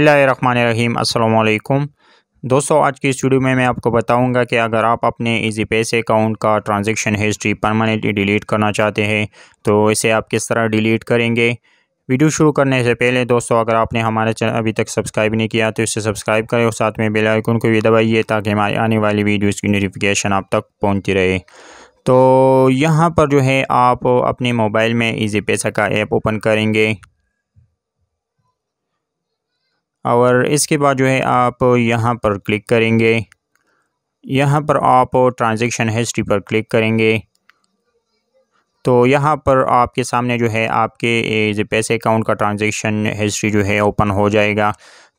बसमीम् अल्लाम दोस्तों आज की स्टूडियो में मैं आपको बताऊंगा कि अगर आप अपने इजी पैसे अकाउंट का ट्रांजैक्शन हिस्ट्री परमानेंटली डिलीट करना चाहते हैं तो इसे आप किस तरह डिलीट करेंगे वीडियो शुरू करने से पहले दोस्तों अगर आपने हमारे चैनल अभी तक सब्सक्राइब नहीं किया तो इसे सब्सक्राइब करें और साथ में बेलाइकून को भी दबाइए ताकि हमारी आने वाली वीडियोज़ की नोटिफिकेशन आप तक पहुँचती रहे तो यहाँ पर जो है आप अपने मोबाइल में ईजी पैसा का ऐप ओपन करेंगे और इसके बाद जो है आप यहाँ पर क्लिक करेंगे यहाँ पर आप ट्रांजेक्शन हिस्ट्री पर क्लिक करेंगे तो यहाँ पर आपके सामने जो है आपके पैसे अकाउंट का ट्रांजेक्शन हिस्ट्री जो है ओपन हो जाएगा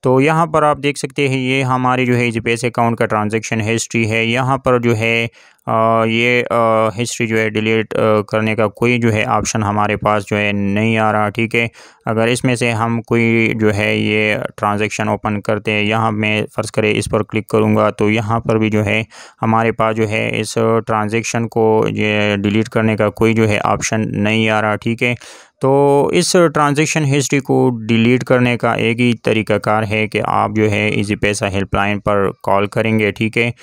तो यहाँ पर आप देख सकते हैं ये हमारे जो है जी पैसे अकाउंट का ट्रांजेक्शन हिस्ट्री है यहाँ पर जो है ये हिस्ट्री जो है डिलीट करने का कोई जो है ऑप्शन हमारे पास जो है नहीं आ रहा ठीक है अगर इसमें से हम कोई जो है ये ट्रांजेक्शन ओपन करते हैं यहाँ मैं फ़र्ज़ करें इस पर क्लिक करूँगा तो यहाँ पर भी जो है हमारे पास जो है इस ट्रांजेक्शन को ये डिलीट करने का कोई जो है ऑप्शन नहीं आ रहा ठीक है तो इस ट्रांजेक्शन हिस्ट्री को डिलीट करने का एक ही तरीकाकार है कि आप जो है इजी पैसा हेल्पलाइन पर कॉल करेंगे ठीक है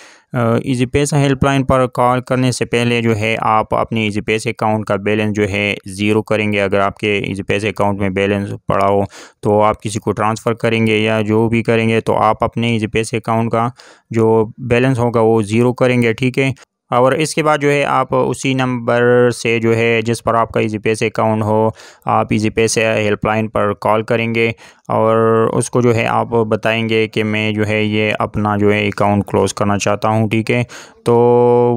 इजी पैसा हेल्पलाइन पर कॉल करने से पहले जो है आप अपने इजी पैसे अकाउंट का बैलेंस जो है ज़ीरो करेंगे अगर आपके इजी पैसे अकाउंट में बैलेंस पड़ा हो तो आप किसी को ट्रांसफ़र करेंगे या जो भी करेंगे तो आप अपने इजी पैसे अकाउंट का जो बैलेंस होगा वो ज़ीरो करेंगे ठीक है और इसके बाद जो है आप उसी नंबर से जो है जिस पर आपका इजी पैसे अकाउंट हो आप इजी पैसे हेल्पलाइन पर कॉल करेंगे और उसको जो है आप बताएंगे कि मैं जो है ये अपना जो है अकाउंट क्लोज़ करना चाहता हूँ ठीक है तो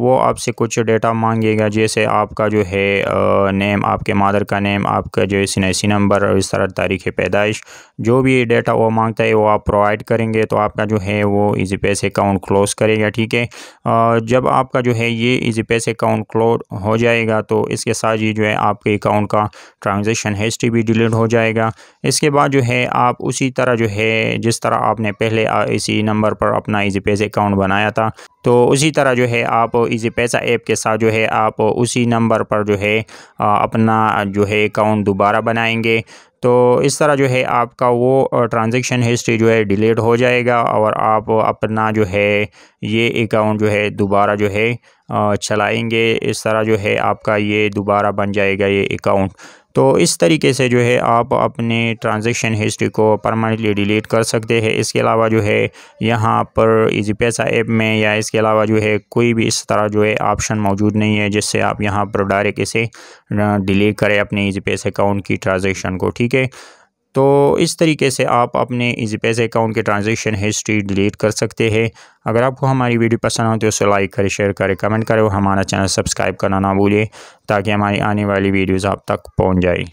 वो आपसे कुछ डेटा मांगेगा जैसे आपका जो है नेम आपके मादर का नेम आपका जो है सिनेसी नंबर और इस तरह तारीख़ पैदाइश जो भी डेटा वो मांगता है वो आप प्रोवाइड करेंगे तो आपका जो है वो इजी पैसे अकाउंट क्लोज़ करेगा ठीक है जब आपका जो है ये इजी पैसे अकाउंट क्लोज हो जाएगा तो इसके साथ ही जो है आपके अकाउंट का ट्रांजेक्शन हिस्ट्री भी डिलीट हो जाएगा इसके बाद जो है आप आप उसी तरह जो है जिस तरह आपने पहले इसी नंबर पर अपना ईजी पेज अकाउंट बनाया था तो उसी तरह जो है आप इजी पैसा ऐप के साथ जो है आप उसी नंबर पर जो है अपना जो है अकाउंट दोबारा बनाएंगे तो इस तरह जो है आपका वो ट्रांजेक्शन हिस्ट्री जो है डिलीट हो जाएगा और आप अपना जो है ये अकाउंट जो है दोबारा जो है चलाएंगे इस तरह जो है आपका ये दोबारा बन जाएगा ये अकाउंट तो इस तरीके से जो है आप अपने ट्रांजेक्शन हिस्ट्री को परमानेंटली डिलीट कर सकते हैं इसके अलावा जो है यहाँ पर इजी पैसा ऐप में या इसके इसके अलावा जो है कोई भी इस तरह जो है ऑप्शन मौजूद नहीं है जिससे आप यहाँ पर डायरेक्ट इसे डिलीट करें अपने इजी पेस अकाउंट की ट्रांजेक्शन को ठीक है तो इस तरीके से आप अपने ईजी पैसे अकाउंट के ट्रांजेक्शन हिस्ट्री डिलीट कर सकते हैं अगर आपको हमारी वीडियो पसंद हो तो उसे लाइक करें शेयर करें कमेंट करें और हमारा चैनल सब्सक्राइब करना ना भूलें ताकि हमारी आने वाली वीडियोज़ आप तक पहुँच जाए